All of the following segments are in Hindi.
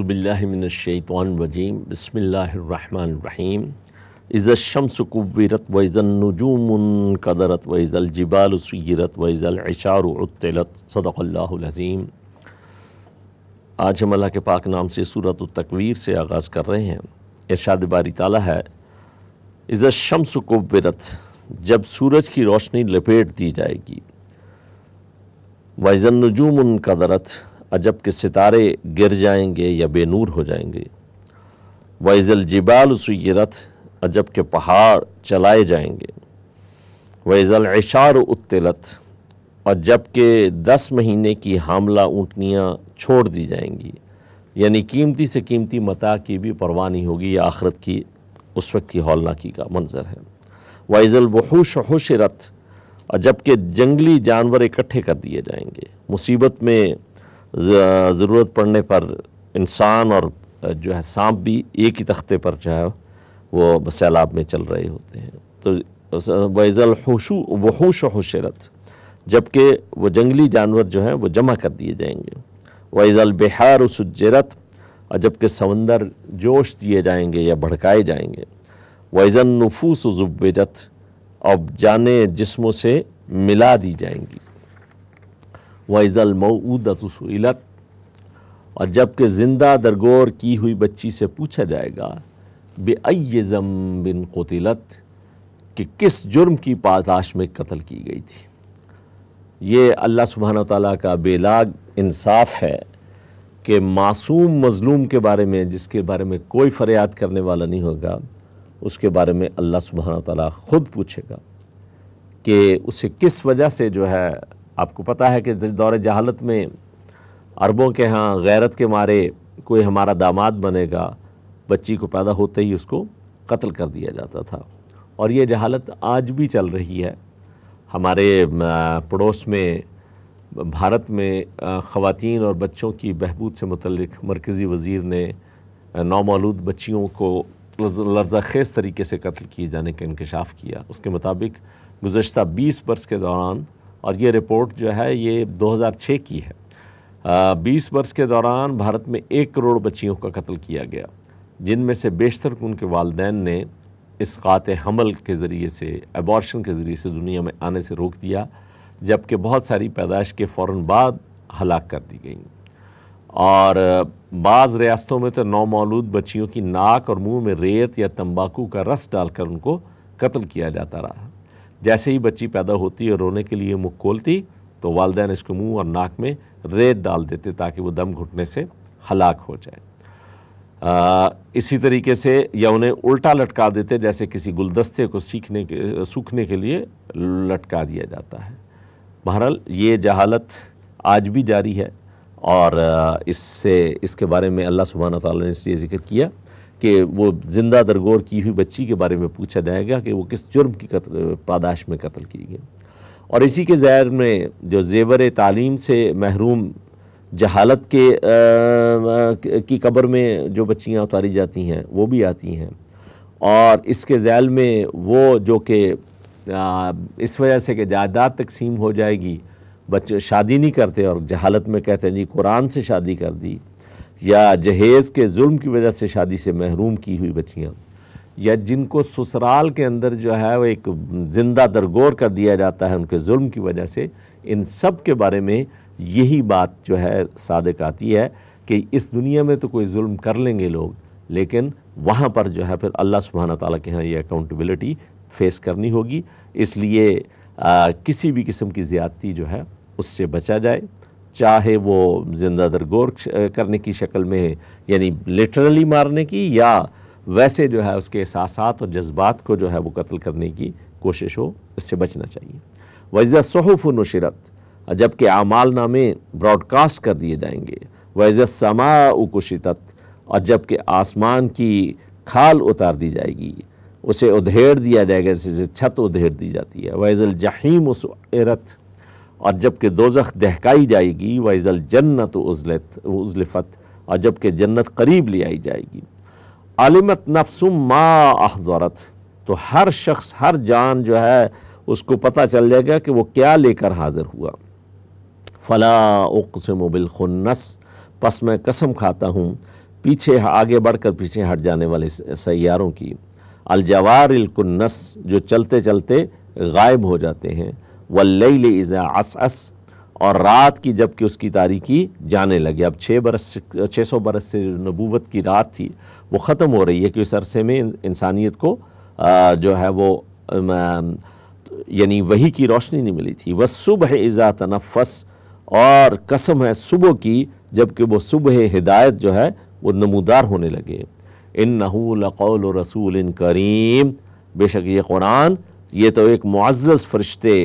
अज़बिल्लिमिनशैतवानरजीम बसमीम इज़शमसकुबरत वज़नजूमन कदरत वज़लजिबालसरत वज़लशारत सदक़ल्लाज़ीम आज हम अल्लाह के पाक नाम से सूरत तकवीर से आगाज़ कर रहे हैं इरशाद बारी ताला है इज़शमसकुबरत जब सूरज की रोशनी लपेट दी जाएगी वज़नजूमन कदरत और जबकि सितारे गिर जाएंगे या बेनूर हो जाएंगे वैज़ल जिबाल रथ और जबकि पहाड़ चलाए जाएंगे वैज़ल इशार उत्तिलत और जबकि दस महीने की हामला ऊँटनियाँ छोड़ दी जाएंगी यानी कीमती से कीमती मता की भी परवाह नहीं होगी या आखरत की उस वक्त की हौलनाकी का मंजर है वाइजल होश रथ और जबकि जंगली जानवर इकट्ठे कर दिए जाएंगे मुसीबत में ज़रूरत पड़ने पर इंसान और जो है सांप भी एक ही तख्ते पर जो है वो सैलाब में चल रहे होते हैं तो वैज़ल होशु वहोश होशरत जबकि वो जंगली जानवर जो हैं वो जमा कर दिए जाएंगे वैज़ल बिहार सज्जरत और जबकि समंदर जोश दिए जाएंगे या भड़काए जाएंगे वैजल नफूस जुबजत और जाने जिस्मों से मिला दी जाएंगी वाइजल मऊदतसलत और जबकि ज़िंदा दरगोर की हुई बच्ची से पूछा जाएगा बेअम बिन कतिलत कि किस जुर्म की पाताश में कत्ल की गई थी ये अल्लाह सुबहाना तला का बेलाग इंसाफ है कि मासूम मज़लूम के बारे में जिसके बारे में कोई फरियाद करने वाला नहीं होगा उसके बारे में अल्लाह सुबहाना ताली ख़ुद पूछेगा कि उसे किस वजह से जो है आपको पता है कि दौर जहालत में अरबों के यहाँ गैरत के मारे कोई हमारा दामाद बनेगा बच्ची को पैदा होते ही उसको कत्ल कर दिया जाता था और ये जहालत आज भी चल रही है हमारे पड़ोस में भारत में ख़वातीन और बच्चों की बहबूद से मतलब मरकज़ी वज़ीर ने नौमौलूद बच्चियों को लर्जा खेज तरीके से कत्ल किए जाने का इंकशाफ किया उसके मुताबिक गुज्त बीस बरस के दौरान और ये रिपोर्ट जो है ये 2006 की है बीस वर्ष के दौरान भारत में एक करोड़ बच्चियों का कत्ल किया गया जिनमें से बेशतर उनके वालदेन ने इस खात हमल के ज़रिए से एबॉर्शन के ज़रिए से दुनिया में आने से रोक दिया जबकि बहुत सारी पैदाइश के फ़ौर बाद हलाक कर दी गई और बाज़ रियासतों में तो नौमौलूद बच्चियों की नाक और मुंह में रेत या तंबाकू का रस डालकर उनको कत्ल किया जाता रहा जैसे ही बच्ची पैदा होती और रोने के लिए मुख खोलती तो वालदेन इसके मुंह और नाक में रेत डाल देते ताकि वो दम घुटने से हलाक हो जाए आ, इसी तरीके से या उन्हें उल्टा लटका देते जैसे किसी गुलदस्ते को सीखने के सूखने के लिए लटका दिया जाता है बहरहाल ये जहालत आज भी जारी है और इससे इसके बारे में अल्लाह सुबहाना तौर ने इसलिए ज़िक्र किया कि वो जिंदा दरगोर की हुई बच्ची के बारे में पूछा जाएगा कि वो किस जुर्म की कत्ल पादाश में कत्ल की गई और इसी के जैर में जो जेवर तालीम से महरूम जहालत के आ, की कब्र में जो बच्चियाँ उतारी जाती हैं वो भी आती हैं और इसके जैल में वो जो कि इस वजह से कि जायदाद तकसीम हो जाएगी बच्चे शादी नहीं करते और जहालत में कहते हैं जी कुरान से शादी कर दी या जहेज़ के जुल्म की वजह से शादी से महरूम की हुई बच्चियाँ या जिनको ससुराल के अंदर जो है वो एक ज़िंदा दरगोर कर दिया जाता है उनके जुल्म की वजह से इन सब के बारे में यही बात जो है सादक आती है कि इस दुनिया में तो कोई जुल्म कर लेंगे लोग लेकिन वहाँ पर जो है फिर अल्लाह सुबहाना ताली के यहाँ ये अकाउंटबिलिटी फेस करनी होगी इसलिए आ, किसी भी किस्म की ज़्यादती जो है उससे बचा जाए चाहे वो जिंदा दरगोर करने की शक्ल में यानी लिटरली मारने की या वैसे जो है उसके एहसास और जज्बात को जो है वो कत्ल करने की कोशिश हो इससे बचना चाहिए वज़ा सहूफ नशरत जबकि आमाल नामे ब्रॉडकास्ट कर दिए जाएंगे वज़ा समा उकुशितत और जबकि आसमान की खाल उतार दी जाएगी उसे उधेड़ दिया जाएगा जैसे छत उधेड़ दी जाती है वज़ल जहीम उस और जबकि दोजख दहकाई जाएगी वज़ल जन्नत उजलत उजलफत और जबकि जन्नत करीब ले आई जाएगी आलिमत नफसुम मा अहदरत तो हर शख्स हर जान जो है उसको पता चल जाएगा कि वो क्या लेकर हाजिर हुआ फ़ला उकसम बिलखुन्नस पस मैं कसम खाता हूँ पीछे आगे बढ़कर पीछे हट जाने वाले सैारों की अलजवार अलकुन्नस जो चलते चलते गायब हो जाते हैं वल्लैल इज़ा अस अस और रात की जबकि उसकी तारीखी जाने लगी अब छः बरस छः सौ बरस से जो नबूवत की रात थी वो ख़त्म हो रही है कि उस अरसे में इंसानियत को जो है वो यानी वही की रोशनी नहीं मिली थी वह सुबह इज़ा तनफ़स और कसम है सुबह की जबकि वह सुबह हिदायत जो है वह नमूदार होने लगे इन नहूल रसूल इन करीम बेशक ये कुरान ये तो एक मुआज़ फरिश्ते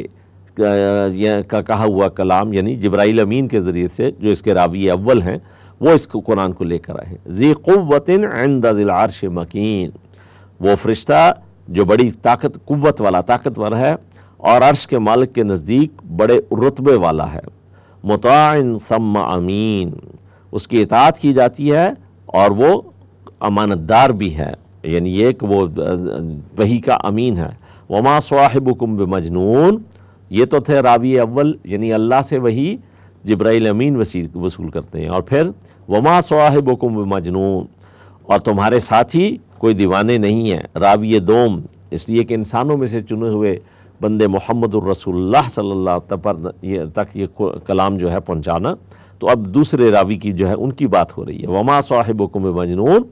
का कहा हुआ कलाम यानी जब्राइल अमीन के ज़रिए से जो इसके रावी अव्वल हैं वो इस कुरान को लेकर आए हैं जी क़वतिन आंदाजिल आरश मकीन वो फरिश्ता जो बड़ी ताकत कुत वाला ताकतवर है और अर्श के मालिक के नज़दीक बड़े रुतबे वाला है मुतान सम्मा अमीन उसकी इतात की जाती है और वो अमानतदार भी है यानी एक वो वही का अमीन है वमा कुम्ब मजनून ये तो थे रावी अव्वल यानी अल्लाह से वही जब्राइल अमीन वसी वसूल करते हैं और फिर वमा साहिबुकुम मजनून और तुम्हारे साथ ही कोई दीवाने नहीं हैं रावी दोम इसलिए कि इंसानों में से चुने हुए बंदे मोहम्मद रसोल्ला सल्ला पर ये तक ये कलाम जो है पहुँचाना तो अब दूसरे रावी की जो है उनकी बात हो रही है वमा साहिबुकुम मजनून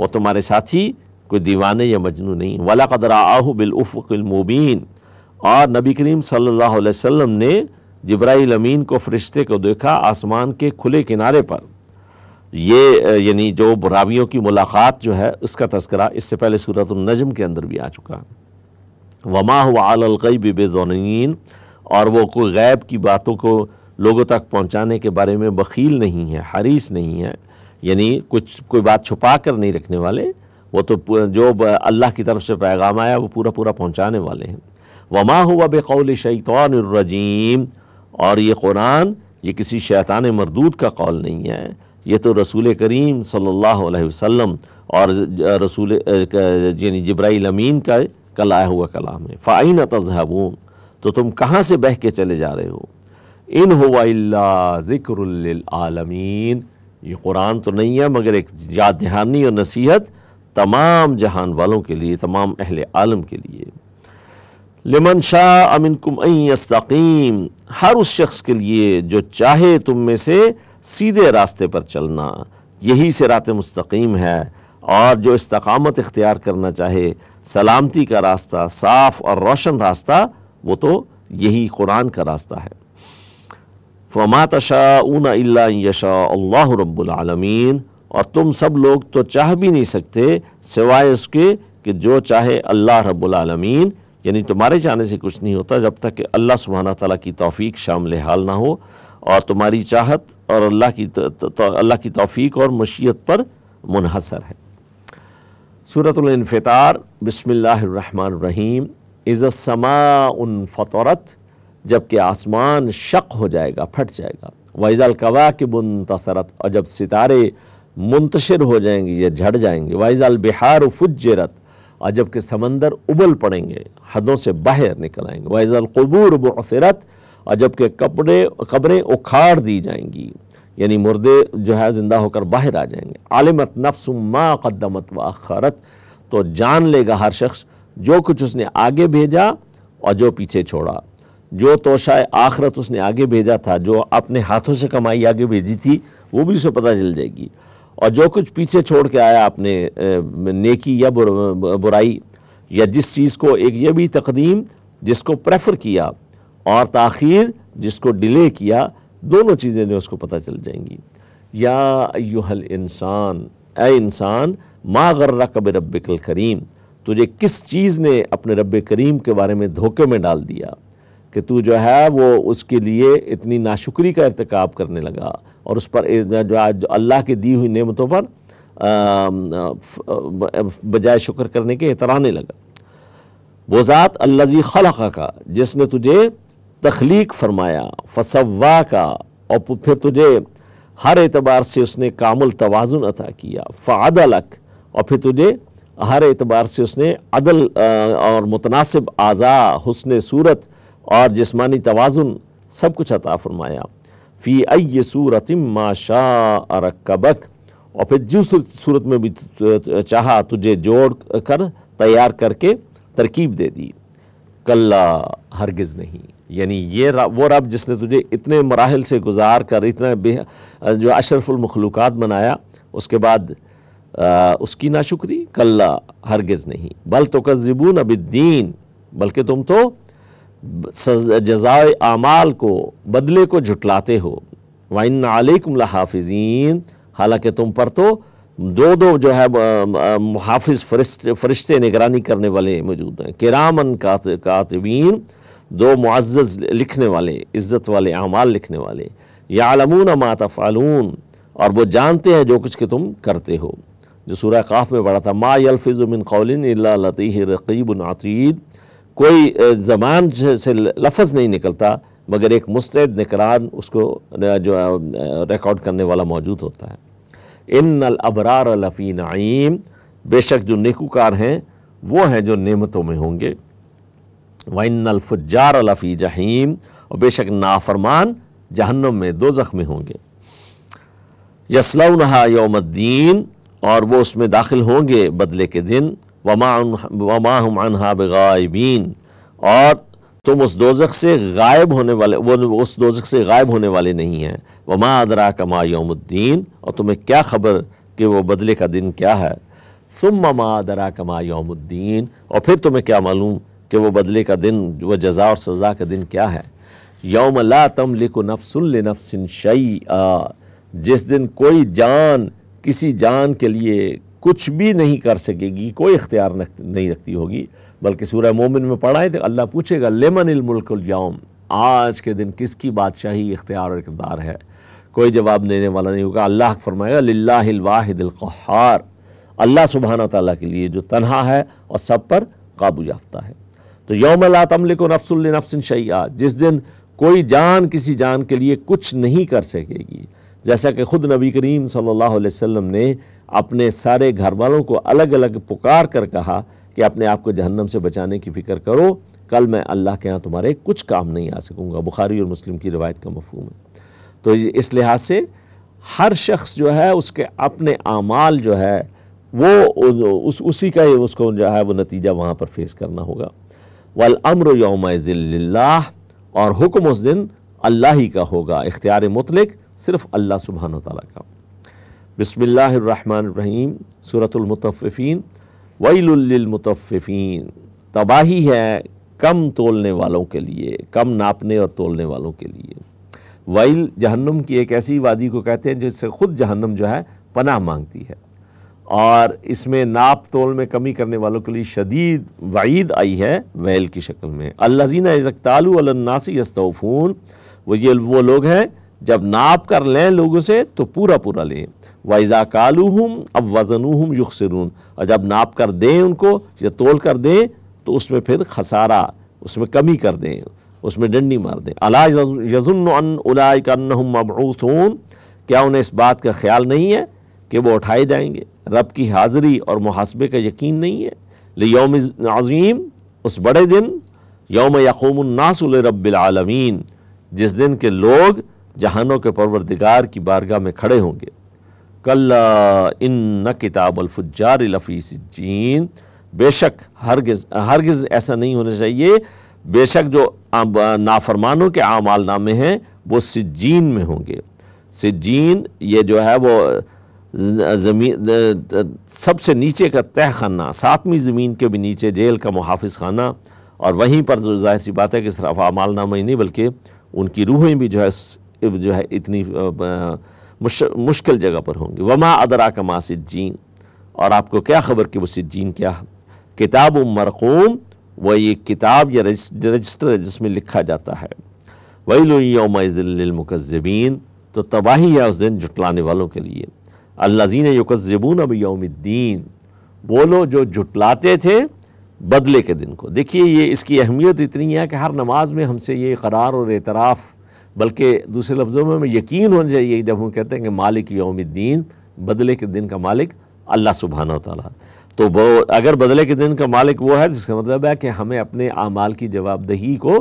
वो तुम्हारे साथी कोई दीवाने या मजनू नहीं वाला कदरा आह बिलउफ़िलमुबीन और नबी करीम सल्लल्लाहु अलैहि वसल्लम ने जब्राइल अमीन को फरिश्ते को देखा आसमान के खुले किनारे पर ये यानी जो बुरावियों की मुलाकात जो है उसका तस्करा इससे पहले सूरत नजम के अंदर भी आ चुका है वमा हुआ अलगैब बेदौन और वो कोई गैब की बातों को लोगों तक पहुंचाने के बारे में बखील नहीं है हरीस नहीं है यानी कुछ कोई बात छुपा कर नहीं रखने वाले वो तो जो अल्लाह की तरफ से पैगाम आया वो पूरा पूरा पहुंचाने वाले हैं वमा हुआ बेकौल शैतानरजीम और ये कुरान ये किसी शैतान मरदूद का कौल नहीं है ये तो रसूल करीम सल्लल्लाहु अलैहि वसल्लम और रसूल यानी जब्राइल अमीन का का हुआ कलाम है फ़ाइन तजहबून तो तुम कहाँ से बह के चले जा रहे हो इन हुआ ये कुरान तो नहीं है मगर एक याद दहानी और नसीहत तमाम जहान वालों के लिए तमाम अहल आलम के लिए लिमन शाह कुम यस्तकीम हर उस शख्स के लिए जो चाहे तुम में से सीधे रास्ते पर चलना यही रात मस्तकीम है और जो इस्तकामत इख्तियार करना चाहे सलामती का रास्ता साफ और रोशन रास्ता वो तो यही कुरान का रास्ता है फमात शाऊन यशा अल्लाह रब्बुलमीन और तुम सब लोग तो चाह भी नहीं सकते सिवाय उसके कि जो चाहे अल्लाह रब्बुलमीन यानी तुम्हारे जाने से कुछ नहीं होता जब तक कि अल्लाह सुबहाना तला की तोफ़ी शामिल हाल ना हो और तुम्हारी चाहत और अल्लाह की अल्लाह की तोफ़ी और मशीत पर मुनहसर है सूरतलफ़ार बसमीम इज़समा उन फतरत जबकि आसमान शक हो जाएगा फट जाएगा वाइज़ल कवा के मुंतसरत और जब सितारे मुंतशर हो जाएंगे या झड़ जाएंगे वाइज़ल बिहार फुजरत और जबकि समंदर उबल पड़ेंगे हदों से बाहर निकल आएंगे कबूर बसरत और जबकि कपड़े कब्रें उखाड़ दी जाएंगी यानी मुर्दे जो है ज़िंदा होकर बाहर आ जाएंगे आलिमत नफ्स मा कदमत व अखारत तो जान लेगा हर शख्स जो कुछ उसने आगे भेजा और जो पीछे छोड़ा जो तोशा आखरत उसने आगे भेजा था जो अपने हाथों से कमाई आगे भेजी थी वो भी उसे पता चल जाएगी और जो कुछ पीछे छोड़ के आया आपने नेकी या बुर, बुराई या जिस चीज़ को एक ये भी तकदीम जिसको प्रेफर किया और तखिर जिसको डिले किया दोनों चीज़ें जो उसको पता चल जाएंगी या यूहल इंसान ए इंसान माँ गर्रा कब कल करीम तुझे किस चीज़ ने अपने रब करीम के बारे में धोखे में डाल दिया कि तू जो है वो उसके लिए इतनी नाशुक्री का इरतकब करने लगा और उस पर जो आज अल्लाह की दी हुई नेमतों पर बजाय शुक्र करने के इतराने लगा वो ज़ात अल्लाजी खलक़ा का जिसने तुझे तख्लीक फरमाया फसवा का और फिर तुझे हर एतबार से उसने कामुल तोज़ुन अता किया फ़ादलक और फिर तुझे हर एतबार से उसने अदल और मुतनासिब आज़ा हसन सूरत और जिसमानी तोज़ुन सब कुछ अता फरमाया फ़ी अय सूरत माशा रकबक और फिर जिस सूरत में भी चाहा तुझे जोड़ कर तैयार करके तरकीब दे दी कल्ला हरगिज़ नहीं यानी ये रा, वो रब जिसने तुझे इतने मराहल से गुजार कर इतना बे जो अशरफुलमखलूक़ बनाया उसके बाद आ, उसकी शुक्री कल्ला हरगिज़ नहीं बल तो कज़िबून अबिद्दीन बल्कि तुम तो जजाय आमाल को बदले को झुटलाते हो वाइन आलिकुम हाफिजीन हालांकि तुम पर तो दो दो जो है मुहाफ़ फरिश्ते फरिश्ते निगरानी करने वाले मौजूद हैं किरामन कातबीन दो मुआज़ लिखने वाले इज़्ज़त वाले अमाल लिखने वाले या आलमून मातफ़ालून और वो जानते हैं जो कुछ के तुम करते हो जो सूर्य काफ में पढ़ा था मा यलफिज़ मिन कौलिन लती रकीब आतीद कोई जबान से लफज नहीं निकलता मगर एक मुस्तैद निकरान उसको जो रिकॉर्ड करने वाला मौजूद होता है इन अबरार लफ़ी नईम बेशक जो नेकूकार हैं वो हैं जो नेमतों में होंगे वन अलफुजार लफ़ी जहीम और बेशक नाफरमान जहन्नम में दो ज़ख़्म होंगे यसलहा योमद्दीन और वो उसमें दाखिल होंगे बदले के दिन वमा वमा हम अनहा बेगायबीन और तुम उस दोजख से गायब होने वाले वो उस दोजख से गायब होने वाले नहीं हैं वमा अदरा कमा योमुद्दीन और तुम्हें क्या खबर कि वो बदले का दिन क्या है तुम ममा अदरा कमा यौमुद्दीन और फिर तुम्हें क्या मालूम कि वो बदले का दिन वह जजा और सज़ा का दिन क्या है यौम ला तम लिको नफ़सन नफसिन शई जिस दिन कोई जान किसी जान के लिए कुछ भी नहीं कर सकेगी कोई इख्तियार नहीं रखती होगी बल्कि सूर्य मोमिन में पढ़ाए थे तो अल्लाह पूछेगा लेमन इलमुल्कुलयौम आज के दिन किसकी बादशाही इख्तियार और इकदार है कोई जवाब देने वाला नहीं होगा अल्लाह फरमाएगा लाहिलवाहिदिलहार अल्लाह सुबहाना तला के लिए जो तनहा है और सब पर काबू याफ्ता है तो यौम ला तमलिक नफसुल्नफसिन शैया जिस दिन कोई जान किसी जान के लिए कुछ नहीं कर सकेगी जैसा कि ख़ुद नबी करीम सल्लल्लाहु अलैहि वसल्लम ने अपने सारे घर वालों को अलग अलग पुकार कर कहा कि अपने आप को जहन्नम से बचाने की फ़िक्र करो कल मैं अल्लाह के यहाँ तुम्हारे कुछ काम नहीं आ सकूँगा बुखारी और मुस्लिम की रवायत का मफहम है तो इस लिहाज से हर शख्स जो है उसके अपने आमाल जो है वो उस उसी का ही उसको जो है वो नतीजा वहाँ पर फेस करना होगा वल अमर यौम और हुक्म उस दिन अल्लाह ही का होगा इख्तियार मतलक सिर्फ अल्लाह सुबहान तला का बसमीम सूरतमतफ़ीन वहीफ़ीन तबाही है कम तोलने वालों के लिए कम नापने और तोलने वालों के लिए वैल जहन्नम की एक ऐसी वादी को कहते हैं जिससे ख़ुद जहन्नम जो है पनाह मांगती है और इसमें नाप तोल में कमी करने वालों के लिए शदीद वईद आई है वैल की शक्ल में अल्लाजीना इज़कतालू अलनासी यस्तफ़ून वो ये वो लोग हैं जब नाप कर लें लोगों से तो पूरा पूरा लें वाइज़ा कालू हम अब वज़नू हम और जब नाप कर दें उनको या तोल कर दें तो उसमें फिर खसारा उसमें कमी कर दें उसमें डंडी मार दें अला यजुल्नबूसून क्या उन्हें इस बात का ख्याल नहीं है कि वो उठाए जाएंगे रब की हाज़िरी और मुहासबे का यकीन नहीं है ले योम अज़ीम उस बड़े दिन योम नासुल रबालमीन जिस दिन के लोग जहानों के परवरदिगार की बारगाह में खड़े होंगे कल इन न किताब अलफुजार लफीस जीन बेशक हरगिज़ हरगिज़ ऐसा नहीं होना चाहिए बेशक जो नाफरमानों के आमाल नामे हैं वो सिज्जीन में होंगे सिज्जीन ये जो है वो ज़मीन सबसे नीचे का तह खाना सातवीं ज़मीन के भी नीचे जेल का मुहाफ़ खाना और वहीं पर जो तो जाहिर सी बात है कि सिर्फ नामा ही नहीं बल्कि उनकी रूहें भी जो है जो है इतनी मुश्किल जगह पर होंगे वमा अदरा का माँ जीन और आपको क्या खबर कि वो जीन क्या है किताब मरकूम व ये किताब या रजिस्टर है जिसमें लिखा जाता है वही लोमज़िलमकज़बीन तो तबाही है उस दिन जुटलाने वालों के लिए अल्लाजीन युकजबून अब यौमद्दीन वो लोग जो जुटलाते थे बदले के दिन को देखिए ये इसकी अहमियत इतनी है कि हर नमाज में हमसे ये करार और एतराफ़ बल्कि दूसरे लफ्ज़ों में हमें यकीन होना चाहिए जब हम कहते हैं कि मालिक योमद्दीन बदले के दिन का मालिक अल्लाह सुबहाना तला तो वो अगर बदले के दिन का मालिक वो है जिसका मतलब है कि हमें अपने अमाल की जवाबदही को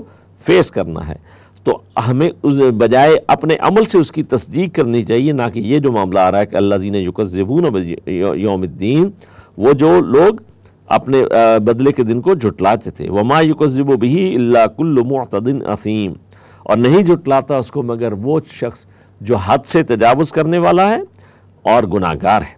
फेस करना है तो हमें उस बजाय अपने अमल से उसकी तस्दीक करनी चाहिए ना कि ये जो मामला आ रहा है कि अल्लाह जीन युकजबून योमद्दीन वो जो लोग अपने बदले के दिन को जुटलाते थे वमा युकजब भी अल्लाकुल्लमतदिन असीम और नहीं जुटलाता उसको मगर वो शख्स जो हद से तजावज़ करने वाला है और गुनाहगार है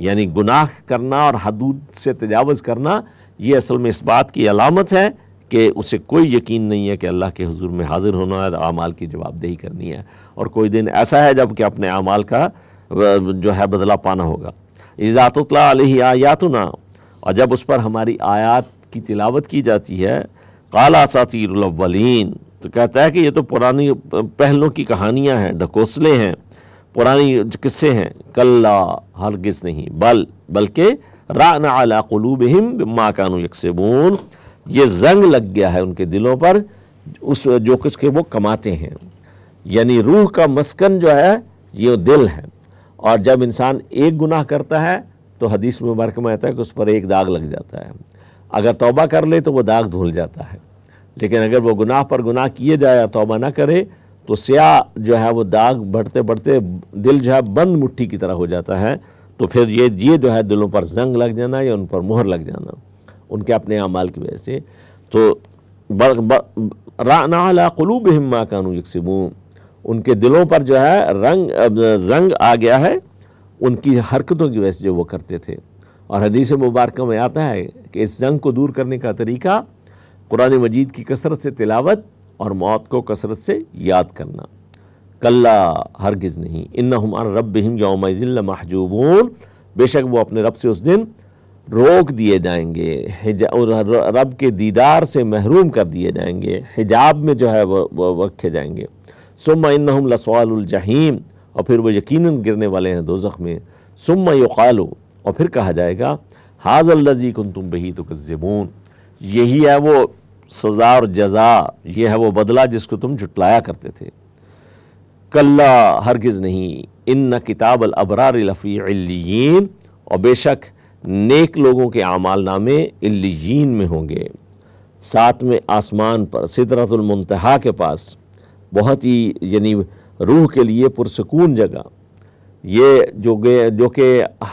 यानी गुनाह करना और हदूद से तजावज़ करना ये असल में इस बात की अलामत है कि उसे कोई यकीन नहीं है कि अल्लाह के हजूर में हाजिर होना है अमाल की जवाबदेही करनी है और कोई दिन ऐसा है जबकि अपने अमाल का जो है बदला पाना होगा इज़ातला आयातना और जब उस पर हमारी आयात की तिलावत की जाती है काला सातिर तो कहता है कि ये तो पुरानी पहलों की कहानियां हैं ढकोसले हैं पुरानी किस्से हैं कल्ला हरगिज नहीं बल बल्कि आला कलूब हिम माँ कानू ये जंग लग गया है उनके दिलों पर उस जो कुछ के वो कमाते हैं यानी रूह का मस्कन जो है ये दिल है और जब इंसान एक गुनाह करता है तो हदीस मुबारक में आता है कि उस पर एक दाग लग जाता है अगर तौबा कर ले तो वो दाग धुल जाता है लेकिन अगर वो गुनाह पर गुनाह किए जाए या तोबा ना करे तो स्याह जो है वो दाग बढ़ते बढ़ते दिल जो है बंद मुट्ठी की तरह हो जाता है तो फिर ये ये जो है दिलों पर जंग लग जाना या उन पर मोहर लग जाना उनके अपने अमाल की वजह से तो राना कलूब हिम्मा कानू यकसिमूम उनके दिलों पर जो है रंग जंग आ गया है उनकी हरकतों की वजह से जो वो करते थे और हदीस मुबारक में आता है कि इस जंग को दूर करने का तरीका कुरान मजीद की कसरत से तिलावत और मौत को कसरत से याद करना कल्ला हरगिज़ नहीं इन हमार रब हिम महजूबून बेशक वो अपने रब से उस दिन रोक दिए जाएंगे रब के दीदार से महरूम कर दिए जाएंगे हिजाब में जो है वह रखे जाएंगे सुम इन लसवालजहीम और फिर वो यकीन गिरने वाले हैं जख्म में सुम युकालो और फिर कहा जाएगा हाजल लजी तुम बही तो यही है वो सज़ा और जजा यह है वो बदला जिसको तुम जुटलाया करते थे कल्ला हरगिज़ नहीं इन न किताब अल अबरार लफ़ी और बेशक नेक लोगों के नामे इल्लियन में होंगे साथ में आसमान पर सिदरतुलमतहा के पास बहुत ही यानी रूह के लिए पुरसकून जगह ये जो जो कि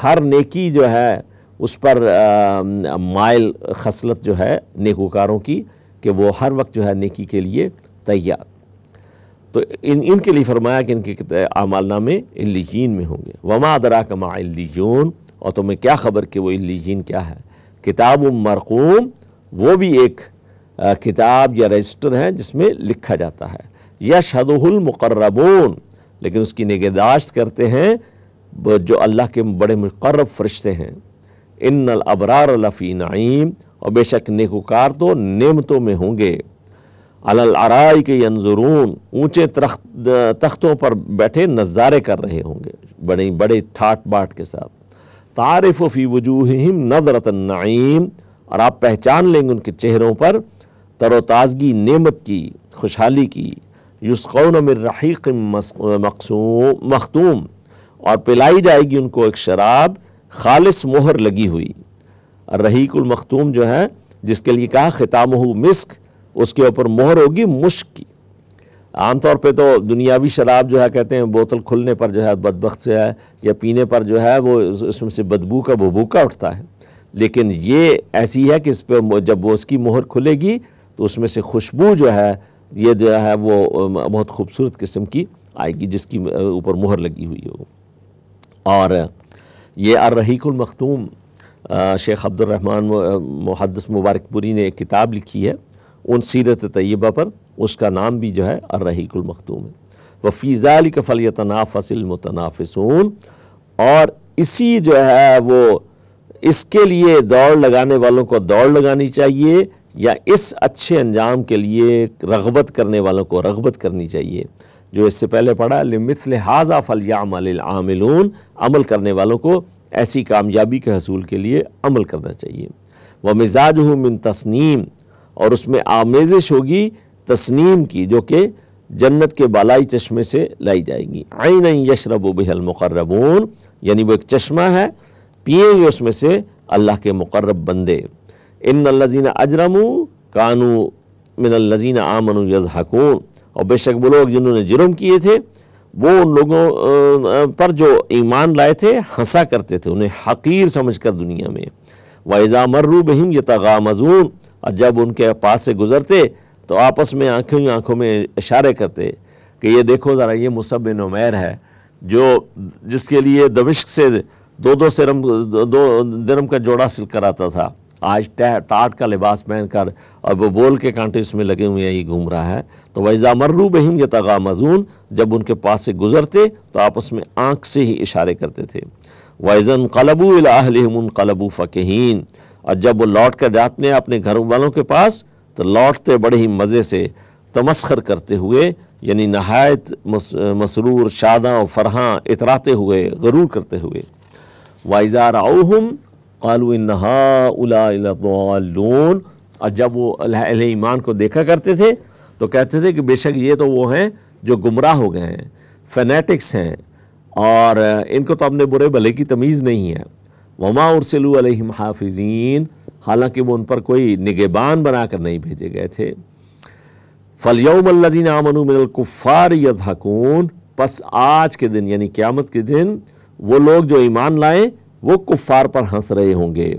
हर नेकी जो है उस पर आ, माइल खसलत जो है नेकोकारों की कि वो हर वक्त जो है नेकी के लिए तैयार तो इन इनके लिए फरमाया कि इनके अमालनामे जीन में होंगे वमा दरा कमा इल्लीजून और तुम्हें क्या खबर कि वो इल्लीजीन क्या है किताब मरकूम वो भी एक आ, किताब या रजिस्टर है जिसमें लिखा जाता है या शदुलमकर्रबून लेकिन उसकी निगहदाश्त करते हैं जो अल्लाह के बड़े मुकर्रब फरिश्ते हैं इन अबरार लफ़ी नाइम और बेशक नेकुकार तो नेमतों में होंगे अलल आराई के यंजरून ऊंचे तख्तों पर बैठे नज़ारे कर रहे होंगे बड़े बड़े ठाट बाट के साथ तारफ़ फ़ी वजूहम नजरत नईम और आप पहचान लेंगे उनके चेहरों पर तरोताज़गी नेमत की खुशहाली की युस्कौन रहीक मखतूम और पिलाई जाएगी उनको एक शराब खालिस मोहर लगी हुई रहीकुल जो है जिसके लिए कहा ख़िताम मिस्क उसके ऊपर मोहर होगी मुश्क की आमतौर पे तो दुनियावी शराब जो है कहते हैं बोतल खुलने पर जो है बदबख्त से है या पीने पर जो है वो उसमें से बदबू का भबूका उठता है लेकिन ये ऐसी है कि इस पर जब वो उसकी मोहर खुलेगी तो उसमें से खुशबू जो है ये जो है वो बहुत खूबसूरत किस्म की आएगी जिसकी ऊपर मोहर लगी हुई हो और ये अर्रहीकुलमखतूम शेख अब्दुलरहमान मुहदस मुबारकपुरी ने एक किताब लिखी है उन सीरत तय्यबा पर उसका नाम भी जो है अर्रहीकुलमखतूम है वफ़ीज़ाल कफ़लतनाफ़सिल मुतनाफ़सून और इसी जो है वो इसके लिए दौड़ लगाने वालों को दौड़ लगानी चाहिए या इस अच्छे अंजाम के लिए रगबत करने वालों को रगबत करनी चाहिए जो इससे पहले पढ़ा लिमिस लिहाजा फलियामल आमिलून अमल करने वालों को ऐसी कामयाबी के हसूल के लिए अमल करना चाहिए व मिजाज हो मिन तस्नीम और उसमें आमेज़िश होगी तस्नीम की जो कि जन्नत के बालाई चश्मे से लाई जाएगी आई आइन यशरब बहल मुकर्रबून यानी वो एक चश्मा है पिएंगे उसमें से अल्लाह के मुकर्रब बंदे इन लजीन अजरमू कानू मिन लजीन आमन यजहकून और बेशक वो लोग जिन्होंने जुर्म किए थे वो उन लोगों पर जो ईमान लाए थे हंसा करते थे उन्हें हकीर समझ कर दुनिया में वाइज़ा मर्रू बहिम तगा मजून और जब उनके पास से गुजरते तो आपस में आँखों ही आँखों में इशारे करते कि ये देखो ज़रा ये मुसब नुमैर है जो जिसके लिए दमिश्क से दो दो सिरम दो दिरम का जोड़ा सिल कराता था आज टाट का लिबास पहनकर और वो बोल के कांटे उसमें लगे हुए हैं ये घूम रहा है तो वैज़ा मर्रू बहिम ये तगा मजून जब उनके पास से गुजरते तो आपस में आँख से ही इशारे करते थे वैज़न कलबू अलाहमन कलबू फ़कीन और जब वो लौट कर जाते हैं अपने घर वालों के पास तो लौटते बड़े ही मज़े से तमस्खर करते हुए यानी नहायत मसरूर शादा और इतराते हुए गरूर करते हुए वाइज़ा राउहम कालू नहाउलान और जब वो ईमान को देखा करते थे तो कहते थे कि बेशक ये तो वो हैं जो गुमराह हो गए हैं फैनेटिक्स हैं और इनको तो अपने बुरे भले की तमीज़ नहीं है वमा उर्सलू अलहिम हाफिजीन हालांकि वो उन पर कोई निगेबान बनाकर नहीं भेजे गए थे फ़लयमल्लिन आमनु मिनलकुफ़ार यजहकून बस आज के दिन यानी क़्यामत के दिन वो लोग जो ईमान लाएँ वो कुफ़ार पर हंस रहे होंगे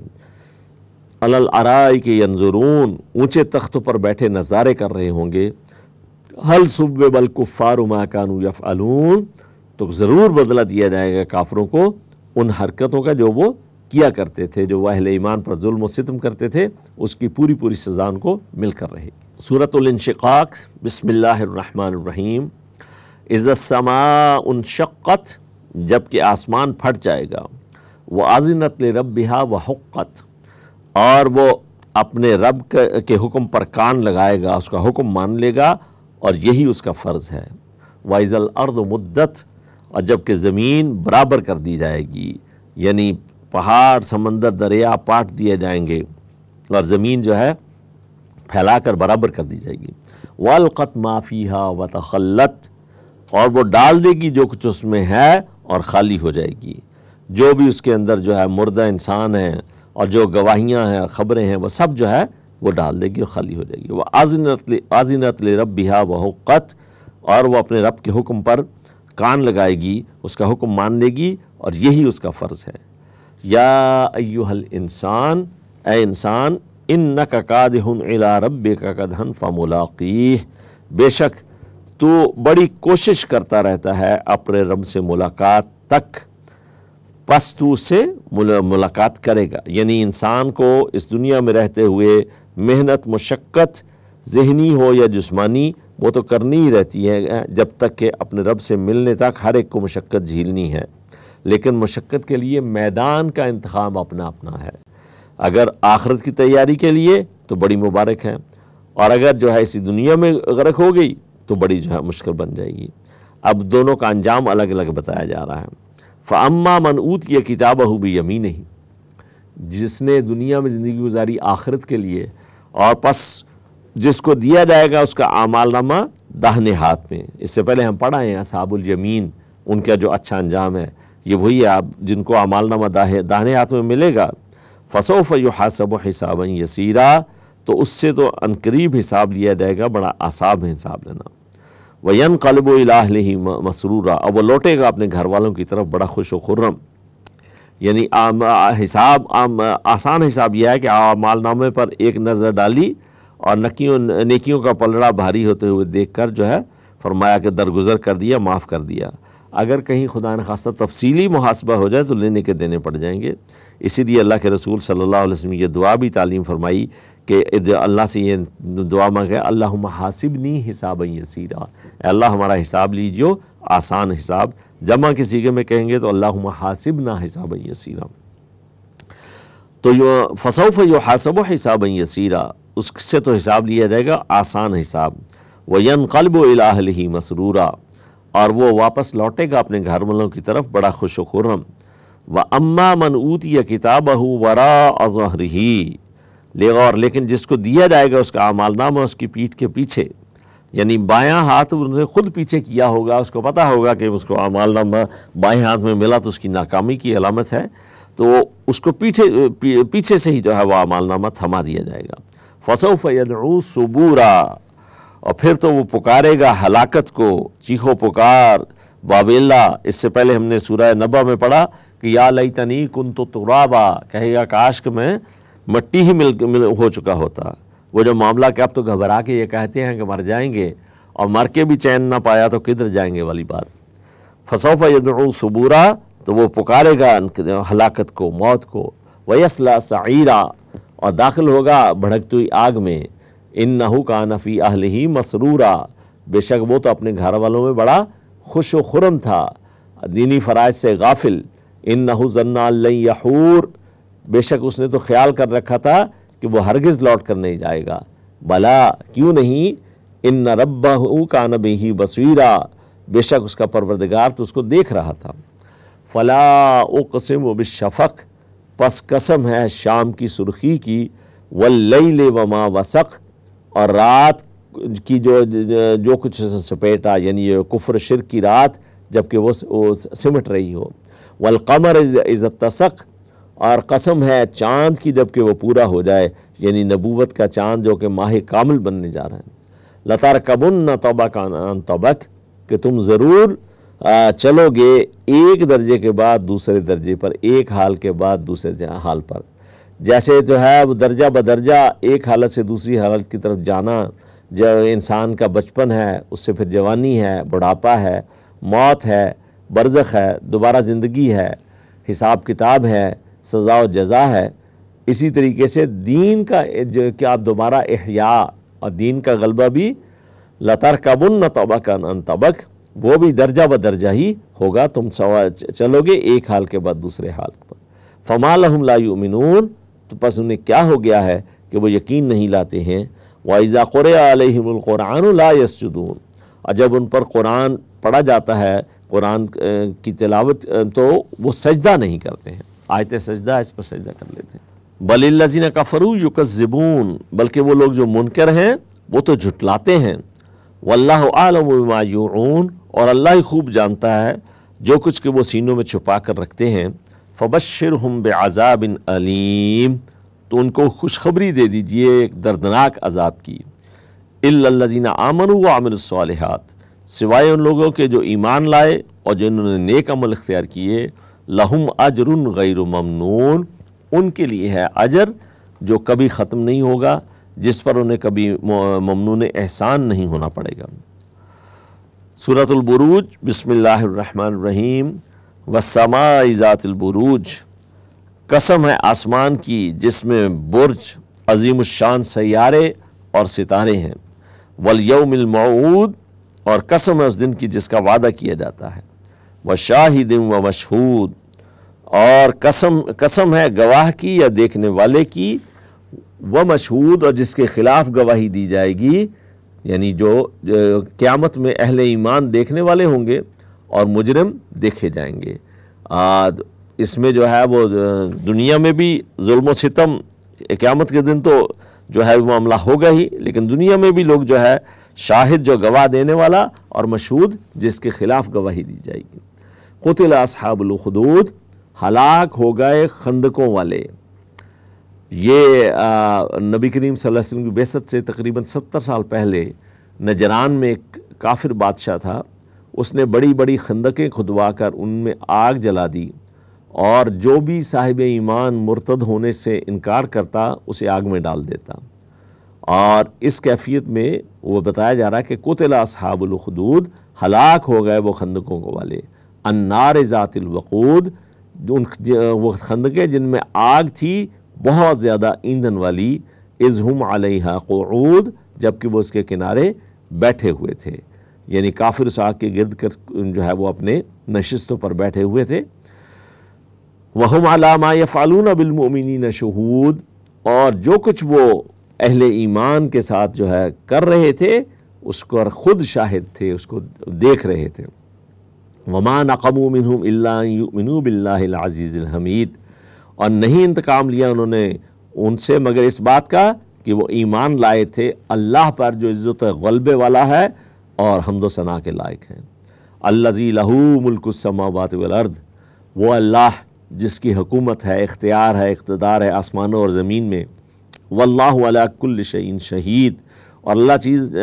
अलल आराय के यंजुरून ऊंचे तख्त पर बैठे नज़ारे कर रहे होंगे हल सुब बल कुफ़ार उमा कानू यफ़ालून तो ज़रूर बदला दिया जाएगा काफरों को उन हरकतों का जो वो किया करते थे जो वाहल ईमान पर जुल्म सितम करते थे उसकी पूरी पूरी सज़ान को मिलकर रहेगी सूरतलशिकाक बसमीम समा उन शक्त जबकि आसमान फट जाएगा व आजिनत रब बिहा व हक़त और वो अपने रब के हुक्म पर कान लगाएगा उसका हुक्म मान लेगा और यही उसका फ़र्ज़ है वाइज़ल अर्द मुद्दत और जबकि ज़मीन बराबर कर दी जाएगी यानी पहाड़ समंदर दरिया पाट दिए जाएंगे और ज़मीन जो है फैला कर बराबर कर दी जाएगी वालक़त माफ़िया व तखलत और वो डाल देगी जो कुछ उसमें है और ख़ाली हो जाएगी जो भी उसके अंदर जो है मुर्दा इंसान हैं और जो गवाहियाँ हैं ख़बरें हैं वह सब जो है वो डाल देगी और खाली हो जाएगी वह आजिनत आजिनत रब बिहा कत और वह अपने रब के हुक्म पर कान लगाएगी उसका हुक्म मान लेगी और यही उसका फ़र्ज़ है या अयुहल इंसान ए इंसान इन न ककाद अला रब का कदहन फमुलाकी बेशक तो बड़ी कोशिश करता रहता है अपने रब से मुलाकात तक पस्तु से मुलाकात करेगा यानी इंसान को इस दुनिया में रहते हुए मेहनत मशक्क़त जहनी हो या जिसमानी वो तो करनी ही रहती है जब तक कि अपने रब से मिलने तक हर एक को मशक्क़त झीलनी है लेकिन मशक्क़त के लिए मैदान का इंतखब अपना अपना है अगर आखरत की तैयारी के लिए तो बड़ी मुबारक है और अगर जो है इसी दुनिया में गर्क हो गई तो बड़ी जो है मुश्किल बन जाएगी अब दोनों का अंजाम अलग अलग बताया जा रहा है फ़ामा मनऊत यह किताब भी यमी नहीं जिसने दुनिया में ज़िंदगी गुजारी आखिरत के लिए और पस जिसको दिया जाएगा उसका नामा दाहने हाथ में इससे पहले हम पढ़ा हैं असाबुल यमीन उनका जो अच्छा अंजाम है ये वही है आप जिनको नामा दाहे दाहने हाथ में मिलेगा फसोफ़ यु हासब हिसाब यसीरा तो उससे तो अनकरीब हिसाब लिया जाएगा बड़ा आसाब है हिसाब लेना वयन कलब ही मसरूरा और वह लौटेगा अपने घर वालों की तरफ बड़ा खुश व खुर्रम यानी हिसाब आसान हिसाब यह है कि मालनामे पर एक नज़र डाली और नकियों नेकियों का पलड़ा भारी होते हुए देखकर जो है फरमाया कि दरगुजर कर दिया माफ़ कर दिया अगर कहीं खुदा न खासा तफसीली मुहासबा हो जाए तो लेने के देने पड़ जाएंगे इसीलिए अल्लाह के रसूल सल्लल्लाहु अलैहि वसल्लम ये दुआ भी तालीम फरमाई कि अल्लाह से ये दुआ मांगे अल्लाह हासिब नहीं हिसाब यसीरा अल्लाह हमारा हिसाब लीजियो आसान हिसाब जमा के सीगे में कहेंगे तो अल्लाह हासिब ना हिसाब यसीरा तो यो फसोफ यो हासब हिसाब यसीरा उससे तो हिसाब लिया जाएगा आसान हिसाब वन कल्ब इलाही मसरूरा और वो वापस लौटेगा अपने घर वालों की तरफ बड़ा खुश खुर्रम व अम्मा मन ऊतिया किताब वरा अजहर ही ले और लेकिन जिसको दिया जाएगा उसका अमालनामा उसकी पीठ के पीछे यानी बायां हाथ उनसे खुद पीछे किया होगा उसको पता होगा कि उसको अमालनामा बाएं हाथ में मिला तो उसकी नाकामी की अलामत है तो उसको पीछे पी, पीछे से ही जो है वह अमालनामा थमा दिया जाएगा फसो फैदू सबूरा और फिर तो वो पुकारेगा हलाकत को चीखो पुकार बाबेला इससे पहले हमने सूरा नबा में पढ़ा कि या लई तनी कुन तो तुराबा कहेगा काश में मैं मट्टी ही मिल, मिल हो चुका होता वो जो मामला क्या अब तो घबरा के ये कहते हैं कि मर जाएंगे और मर के भी चैन ना पाया तो किधर जाएंगे वाली बात फसोफा यदरू सबूरा तो वो पुकारेगा हलाकत को मौत को वयसला सीरा और दाखिल होगा भड़कती हुई आग में इन नहू का नफ़ी अहल ही मसरूरा बेशक वो तो अपने घर वालों में बड़ा खुश व खुरम था दीनी फ़राज से गाफिल इन नहुजन्नाहूर बेशक उसने तो ख्याल कर रखा था कि वो हरगिज़ लौट कर नहीं जाएगा भला क्यों नहीं इन न रबू का नबी ही बसवीरा बेशक उसका परवरदगार तो उसको देख रहा था फ़ला उकसम बिशफ़क पस कसम है शाम की सुर्खी की वल्ल वमा वसक और रात की जो जो कुछ सपेटा यानी कुफर शिर की रात जबकि वो सिमट रही हो वलकमर इज़ तसक और कसम है चांद की जबकि वह पूरा हो जाए यानी नबूवत का चांद जो कि माह कामिल बनने जा रहा है लतार कबुन न तोबा कान तोबक कि तुम ज़रूर चलोगे एक दर्जे के बाद दूसरे दर्जे पर एक हाल के बाद दूसरे हाल पर जैसे जो है वो दर्जा बदर्जा एक हालत से दूसरी हालत की तरफ जाना जो इंसान का बचपन है उससे फिर जवानी है बुढ़ापा है मौत है बरज़ है दोबारा ज़िंदगी है हिसाब किताब है सज़ा व जजा है इसी तरीके से दीन का जो कि आप दोबारा अहिया और दीन का गलबा भी लतर कबुन न तबक अन तबक वो भी दर्जा ब दर्जा ही होगा तुम सवा चलोगे एक हाल के बाद दूसरे हाल पर फमा लहम तो बस उन्हें क्या हो गया है कि वो यकीन नहीं लाते हैं वाइज़ा क़ुरान ला यसजून और जब उन पर कुरान पढ़ा जाता है कुरान की तिलावत तो वो सजदा नहीं करते हैं आयत सजदा इस पर सजदा कर लेते हैं का फ़रू युक जबून बल्कि वो लोग जो मुनकर हैं वो तो झुटलाते हैं वल्लाह आलमायून और अल्लाह ही खूब जानता है जो कुछ के वो सीनों में छुपा कर रखते हैं फ़बशर हम बेआज़ाबिन अलीम तो उनको खुशखबरी दे दीजिए एक दर्दनाक अजाब की इल्लाजीना आमन व आमिनसालहत सिवाय उन लोगों के जो ईमान लाए और जिन्होंने नेक अमल इख्तियार किए लहुम अजरुन गैर ममनून उनके लिए है अजर जो कभी ख़त्म नहीं होगा जिस पर उन्हें कभी ममनून एहसान नहीं होना पड़ेगा सूरतलबरूज बसमीम वसमाज़ातलबरूज कसम है आसमान की जिसमें बुर्ज अजीम शान और सितारे हैं वलयमिलमूद और कसम है उस दिन की जिसका वादा किया जाता है व शाहिद व मशहूद और कसम कसम है गवाह की या देखने वाले की व मशहूद और जिसके ख़िलाफ़ गवाही दी जाएगी यानी जो, जो क़्यामत में अहल ईमान देखने वाले होंगे और मुजरम देखे जाएंगे आज इसमें जो है वो दुनिया में भी जुल्म सितम क़्यामत के दिन तो जो है वो मामला होगा ही लेकिन दुनिया में भी लोग जो है शाहिद जो गवाह देने वाला और मशहूद जिसके खिलाफ गवाही दी जाएगी कुतिल असहाबुलखदूद हलाक हो गए खंदकों वाले ये आ, नबी करीम वसल्लम की बेसत से तकरीबन सत्तर साल पहले नजरान में एक काफिर बादशाह था उसने बड़ी बड़ी खंदकें खुदवा कर उनमें आग जला दी और जो भी साहिब ईमान मुर्तद होने से इनकार करता उसे आग में डाल देता और इस कैफियत में वो बताया जा रहा है कि कुतला असहाबुलखदूद हलाक हो गए वो खंदकों को वाले अन्नार ज़ातिलवकूद उन वो खंदकें जिनमें आग थी बहुत ज़्यादा ईंधन वाली इज़हम अलहा क़ूद जबकि वो उसके किनारे बैठे हुए थे यानी काफिर साग के गिरद कर जो है वो अपने नशस्तों पर बैठे हुए थे वह अलामा या फ़ालून बिलमिन शहूद और जो कुछ वो अहल ईमान के साथ जो है कर रहे थे उसको और ख़ुद शाहिद थे उसको देख रहे थे वमा नकमू मिनूब हमीद और नहीं इंतकाम लिया उन्होंने उनसे मगर इस बात का कि वो ईमान लाए थे अल्लाह पर जो इज़्ज़त गलबे वाला है और हमदोसना के लायक हैं अल्लाजी लहू मुल्कसमावत वर्द वो अल्लाह जिसकी हुकूमत है इख्तियार है इकतदार है आसमानों और ज़मीन में वल्लाकुल्ल शहीन शहीद और अल्लाह चीज़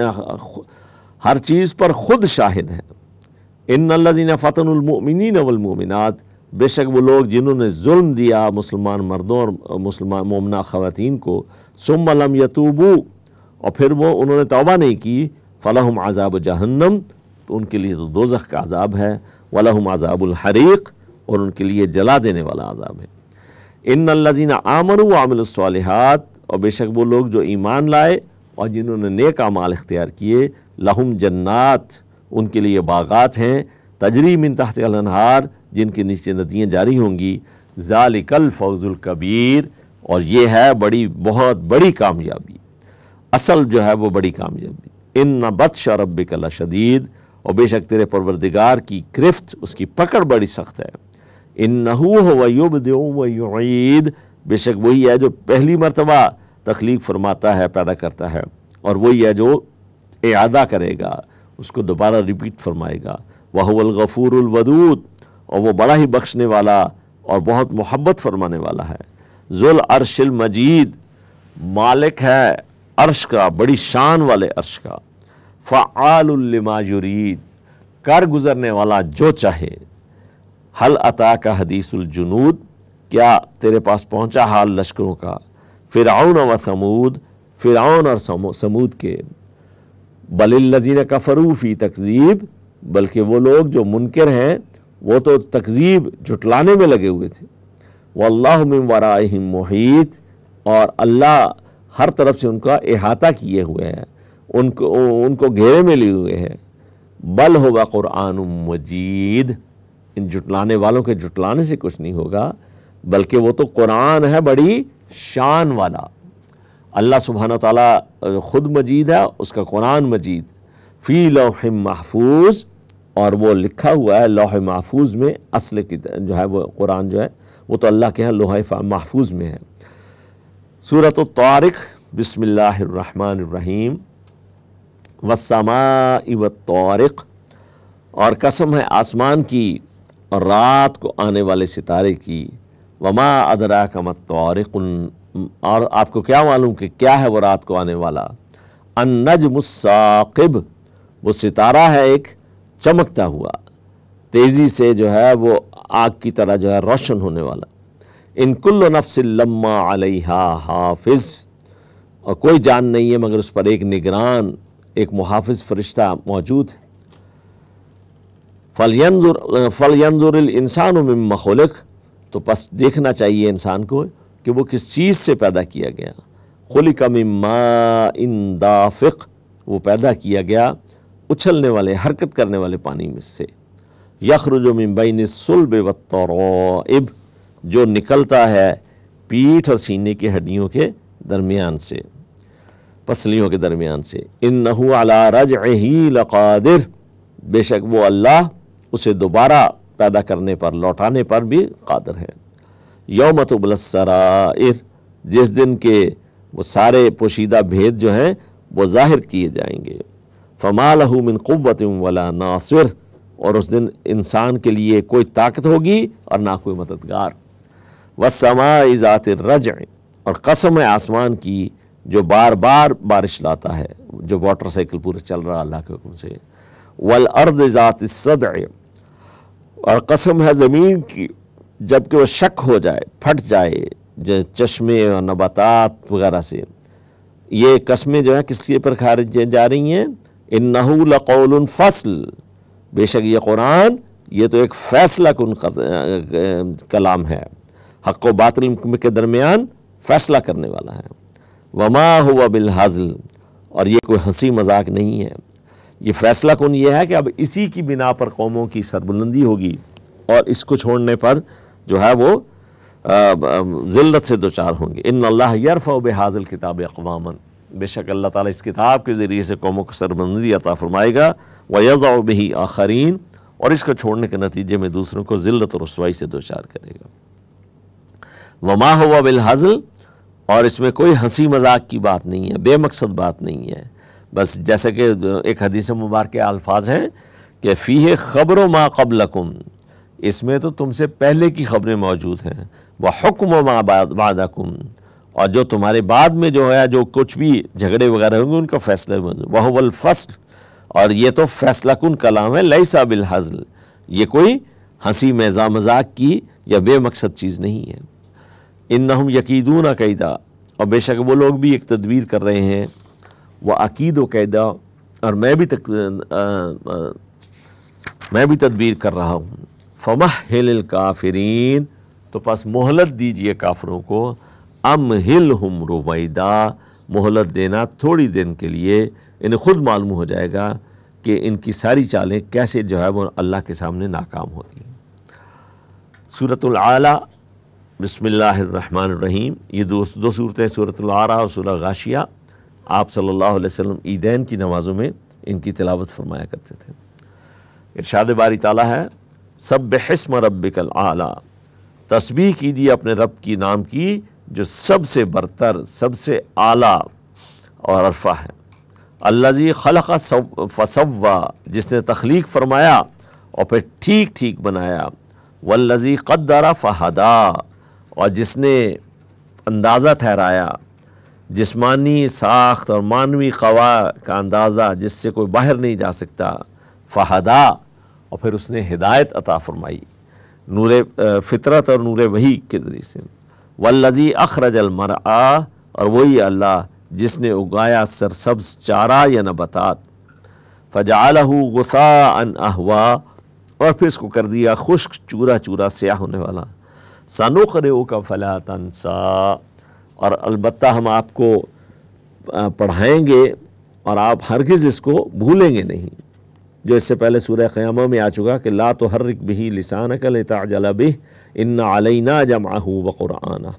हर चीज़ पर ख़ुद शाहिद है इन अल्लाजीन फ़तनमिन वलमोमिनत बेशक वो लोग जिन्होंने जुल्म दिया मुसलमान मर्दों और मुसलमान मोमना ख़वातीन को सुम अलम यतूबू और फिर वो उन्होंने तोबा नहीं की फ़लाम आज़ाब जहन्नम तो उनके लिए तो दोजख का आज़ाब है वलहम आज़ाबुलहरीक और उनके लिए जला देने वाला आज़ाब है इन अल्लाजीन आमन वामिलसालहत और बेशक वो लोग जो ईमान लाए और जिन्होंने नेक अमाल इख्तियार किए लहम जन्नात उनके लिए बागात हैं तजरी मिन तहत अनहार जिनके नीचे नदियाँ जारी होंगी ज़ालिकल फौजुल कबीर और ये है बड़ी बहुत बड़ी कामयाबी असल जो है वो बड़ी कामयाबी इन न बदश रब शदीद और बेशक तेरे परवरदिगार की गिरफ्त उसकी पकड़ बड़ी सख्त है इन नहू वयुब दे वईद बेशक वही है जो पहली मरतबा तख्लीक फरमाता है पैदा करता है और वही है जो अदा करेगा उसको दोबारा रिपीट फरमाएगा वहवलगफ़ूरवदूद और वह बड़ा ही बख्शने वाला और बहुत मोहब्बत फरमाने वाला है जुल अरशिल मजीद मालिक है अर्श का बड़ी शान वाले अर्श का फ़ालमाजुरीद कर गुज़रने वाला जो चाहे हल अता का हदीसुलजनूद क्या तेरे पास पहुँचा हाल लश्करों का फिराउन व समूद फ़िरआन और समूद के बलिल्लजीन का फ़रूफ़ी तकजीब बल्कि वो लोग जो मुनकर हैं वो तो तकजीब जुटलाने में लगे हुए थे वल्लाह वराहिम मुहित और अल्लाह हर तरफ से उनका अहाता किए हुए हैं उनको उनको घेरे में लिए हुए हैं बल होगा क़ुरान मजीद इन जुटलाने वालों के जुटलाने से कुछ नहीं होगा बल्कि वो तो कुरान है बड़ी शान वाला अल्लाह सुबहान ताली ख़ुद मजीद है उसका कुरान मजीद फ़ी लोह महफूज और वो लिखा हुआ है लोह महफूज में असल की जो है वो कुरान जो है वो तो अल्लाह के यहाँ लोह महफूज में है सूरत तारख़ बसमीम वसमा इव तारख़ और कसम है आसमान की और रात को आने वाले सितारे की वमा अदरा का मत और आपको क्या मालूम कि क्या है वो रात को आने वाला अनज मुस्ब वो सितारा है एक चमकता हुआ तेज़ी से जो है वो आग की तरह जो है रोशन होने वाला इन कुल्ल नफ्सल्लम्मा अलहा हाफिज और कोई जान नहीं है मगर उस पर एक निगरान एक मुहाफ़ फरिश्ता मौजूद है फलयंजुर फलयंजुर इंसान मखलक तो बस देखना चाहिए इंसान को कि वो किस चीज़ से पैदा किया गया खुली मा इन दाफिक वो पैदा किया गया उछलने वाले हरकत करने वाले पानी में से यखरुजो मिम्बईन सुलब वब जो निकलता है पीठ और सीने की हड्डियों के दरमियान से पसलियों के दरमियान से इन नहू अला रज ही लकादिर बेशक वो अल्लाह उसे दोबारा पैदा करने पर लौटाने पर भी कादर है यौम तबलसरार जिस दिन के वो सारे पोशीदा भेद जो हैं वो ज़ाहिर किए जाएंगे फ़माल हूमिन क़वत वला नासिर और उस दिन इंसान के लिए कोई ताकत होगी और ना कोई मददगार वसमाए ज़ात रज और कसम आसमान की जो बार बार बारिश लाता है जो मोटरसाइकिल पूरा चल रहा अल्लाह के हुक्म से वल अर्द ज़ात सद और कसम है ज़मीन की जबकि वह शक हो जाए फट जाए जो चश्मे और नबातात वगैरह से ये कस्में जो है किस लिए पर खारिज जा रही हैं इन नहूल फसल बेशक ये कुरान ये तो एक फ़ैसला कन कलाम है हक व बातिल के दरमियान फ़ैसला करने वाला है वमा हुआ बिल हाजिल और ये कोई हंसी मजाक नहीं है ये फैसला कौन ये है कि अब इसी की बिना पर कौमों की सरबुलंदी होगी और इसको छोड़ने पर जो है वो ज़िल्लत से दो चार होंगे इन अल्लाह यरफ़ व हाजिल किताब अकवामन बेशक अल्लाह ताला इस किताब के ज़रिए से कौमों को सरबंदी अता फरमाएगा व यज़ा बही आखरीन और इसको छोड़ने के नतीजे में दूसरों को ज़िल्लत और रसवाई से दो चार करेगा वमा हुआ बिल हाजिल और इसमें कोई हंसी मजाक की बात नहीं है बेमकसद बात नहीं है बस जैसे कि एक हदीस मुबारक अल्फाज हैं कि फ़ी है ख़बर माँ कम इसमें तो तुमसे पहले की खबरें मौजूद हैं वह हुक्म माँ वादाकुम और जो तुम्हारे बाद में जो है जो कुछ भी झगड़े वगैरह होंगे उनका फैसला वह वलफस्ट फस्ट और ये तो फैसला कन कलाम है लई साबिल हजल ये कोई हंसी मेज़ा मजाक की या बेमकसद चीज़ नहीं है इन यकीदू ना कैदा और बेशक वो लोग भी एक तदबीर कर रहे हैं व अकीद कैदा और मैं भी तक मैं भी तदबीर कर रहा हूँ फमह हिल काफरीन तो बस मोहलत दीजिए काफरों को अम हिल हम रुबैदा मोहलत देना थोड़ी दिन के लिए इन्हें ख़ुद मालूम हो जाएगा कि इनकी सारी चालें कैसे जो है वो अल्लाह के सामने नाकाम होती हैं सूरत बसमिल्लर रहीम ये दो दो सूरतें सूरत आरा और सूरह गाशिया आप सल्लल्लाहु अलैहि वसल्लम ईदैन की नमाज़ों में इनकी तिलावत फरमाया करते थे इरशाद बारी ताला है सब रब रबिकल आला तस्बीह कीजिए अपने रब की नाम की जो सबसे बरतर सबसे आला और अरफा है अल्लाजी खलक़ फसवा जिसने तख्लीक फरमाया और फिर ठीक ठीक बनाया वल्लजी कदरा फ़हदा और जिसने अंदाज़ा ठहराया जिस्मानी साख्त और मानवी खवा का अंदाज़ा जिससे कोई बाहर नहीं जा सकता फ़हदा और फिर उसने हिदायत अता फरमाई नूर फितरत और नूर वही के ज़रिए से वल्लजी मर आ और वही अल्लाह जिसने उगाया सरसब्ज चारा या नबतात फ़जालहू गुसा अन अहवा और फिर इसको कर दिया खुश्क चूरा चूरा स्याह होने वाला सनुखरे का फला तनसा और अलबत् हम आपको पढ़ाएंगे और आप हरगिज़ इसको भूलेंगे नहीं जो इससे पहले सूर्य क़्यामा में आ चुका कि ला तो हर्रिक भी लिसान ताजला भी इन आलना इन्ना अलैना बकर आना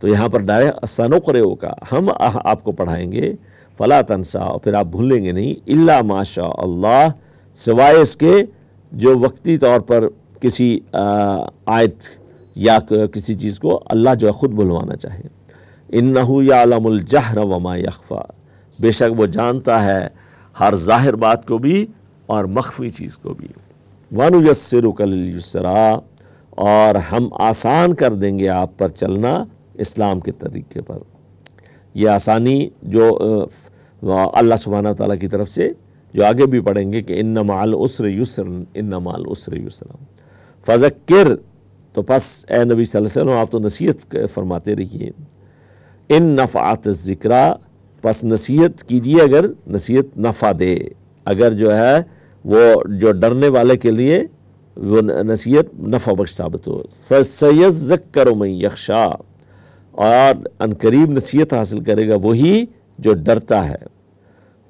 तो यहाँ पर डायरेक्ट सनोकरे का हम आपको पढ़ाएंगे फ़ला तनसा और फिर आप भूलेंगे नहीं इल्ला माशा अल्लाह सिवाय इसके जो वक्ती तौर पर किसी आयत या किसी चीज़ को अल्लाह जो है ख़ुद भुलवाना चाहिए इन्नहू यालमुल जहर वमा यखफ़ा बेशक वो जानता है हर ज़ाहिर बात को भी और मखफी चीज़ को भी वन यसरकलसरा और हम आसान कर देंगे आप पर चलना इस्लाम के तरीके पर यह आसानी जो अल्लाह सुबहाना ताली की तरफ से जो आगे भी पढ़ेंगे कि इन माल उसर युसर इन माल उसर युसर फ़ज़क्र तो बस ए नबी वसल्लम आप तो नसीहत फरमाते रहिए इन नफ़ात ज़िक्रा बस नसीहत कीजिए अगर नसीहत नफ़ा दे अगर जो है वो जो डरने वाले के लिए वो नसीहत नफ़ा बख्श साबित हो सैद जक करो मैं यक्षा और अनकरीब नसीहत हासिल करेगा वही जो डरता है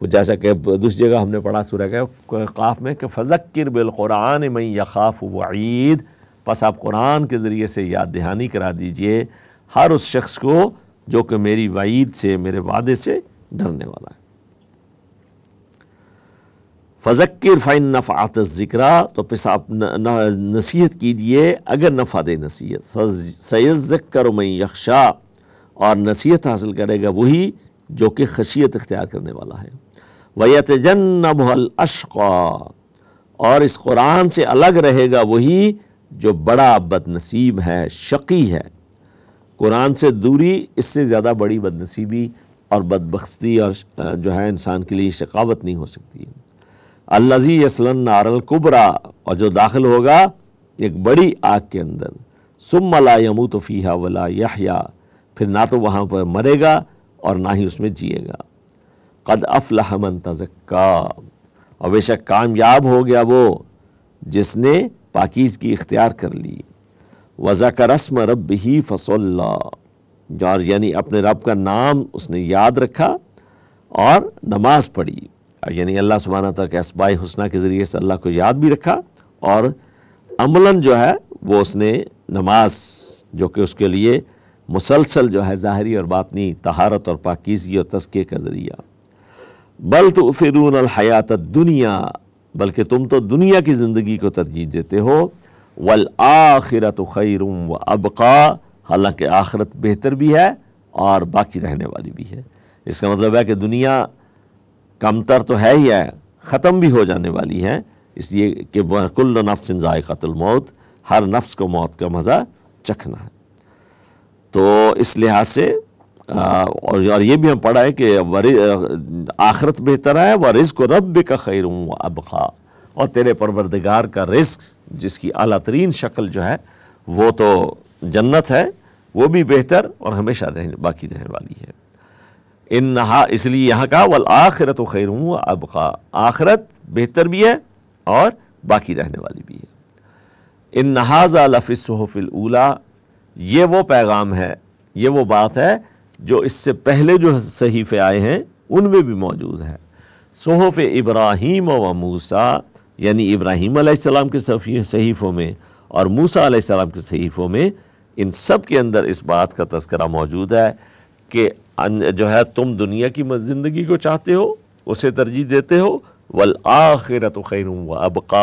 वो जैसा कि दूसरी जगह हमने पढ़ा सूर्य काफ में कि फ़ज़क्र बिलकुरान मैं यखाफ वईद बस आप कुरान के ज़रिए से याद दहानी करा दीजिए हर उस शख्स को जो कि मेरी वईद से मेरे वादे से डरने वाला है फजक्र फ़ाइन नफ़ात ज़िक्रा तो फिर आप नसीहत कीजिए अगर नफ़ा दे नसीहत सैज़क्र मई यक्षा और नसीहत हासिल करेगा वही जो कि खशियत इख्तियार करने वाला है वैत नबल अशक़ा और इस कुरान से अलग रहेगा वही जो बड़ा बदनसीब है शकी है कुरान से दूरी इससे ज़्यादा बड़ी बदनसीबी और बदबख्ती और जो है इंसान के लिए शिकावत नहीं हो सकती है अल्लाजी यसलन नारल कुबरा और जो दाखिल होगा एक बड़ी आग के अंदर सुम ला यमू तो फ़ीहा वला यहया फिर ना तो वहाँ पर मरेगा और ना ही उसमें जिएगा कद अफलाहमन तजक्का और बेशक कामयाब हो गया वो जिसने पाकिज़ की इख्तियार कर ली वज़ाकरस्म रब ही फसल्ला और यानी अपने रब का नाम उसने याद रखा और नमाज पढ़ी यानी अल्लाह सुबहाना तक इसबाई हुसना के ज़रिए से अल्लाह को याद भी रखा और अमलन जो है वो उसने नमाज जो कि उसके लिए मुसलसल जो है ज़ाहरी और बातनी तहारत और पाकिजगी और तस्के का ज़रिया बल तो फिर हयात दुनिया बल्कि तुम तो दुनिया की ज़िंदगी को तरजीह देते हो वल आखिरत खैर व अबका हालांकि आखिरत बेहतर भी है और बाकी रहने वाली भी है इसका मतलब है कि दुनिया कमतर तो है ही है ख़त्म भी हो जाने वाली है इसलिए कि कुल्ल नफ्स मौत हर नफ्स को मौत का मज़ा चखना है तो इस लिहाज से और और ये भी हम पढ़ा है कि आखरत बेहतर है व रिज़ को रब का खैर अबखा और तेरे परवरदिगार का रिस्क जिसकी अला तरीन शक्ल जो है वो तो जन्नत है वो भी बेहतर और हमेशा रहने बाकी रहने वाली है इन नहा इसलिए यहाँ का वल आखिरत खैर हूँ अब का आखिरत बेहतर भी है और बाकी रहने वाली भी है इन नहाजा लफिसहफिल ऊला ये वो पैगाम है ये वो बात है जो इससे पहले जो सहीफ़े आए हैं उनमें भी मौजूद है सहफ़ इब्राहिम व मूसा यानी इब्राहिम आसमाम के सहीफ़ों में और मूसा आसमाम के सहीफ़ों में इन सब के अंदर इस बात का तस्करा मौजूद है कि जो है तुम दुनिया की ज़िंदगी को चाहते हो उसे तरजीह देते हो वल आखिरत खैर व अबका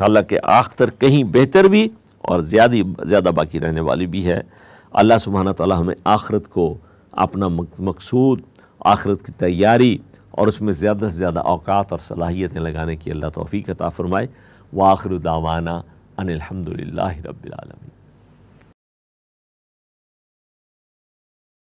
हालांकि आखिर कहीं बेहतर भी और ज़्यादा ज़्यादा बाकी रहने वाली भी है अल्लाह सुबहाना तला हमें आखरत को अपना मकसूद आखरत की तैयारी और उसमें ज़्यादा से ज़्यादा अवकात और सलाहियतें लगाने की अल्लाह तोफ़ी का ताफरमाए व वाखर दावाना अनिलहमदिल्ला रबालमी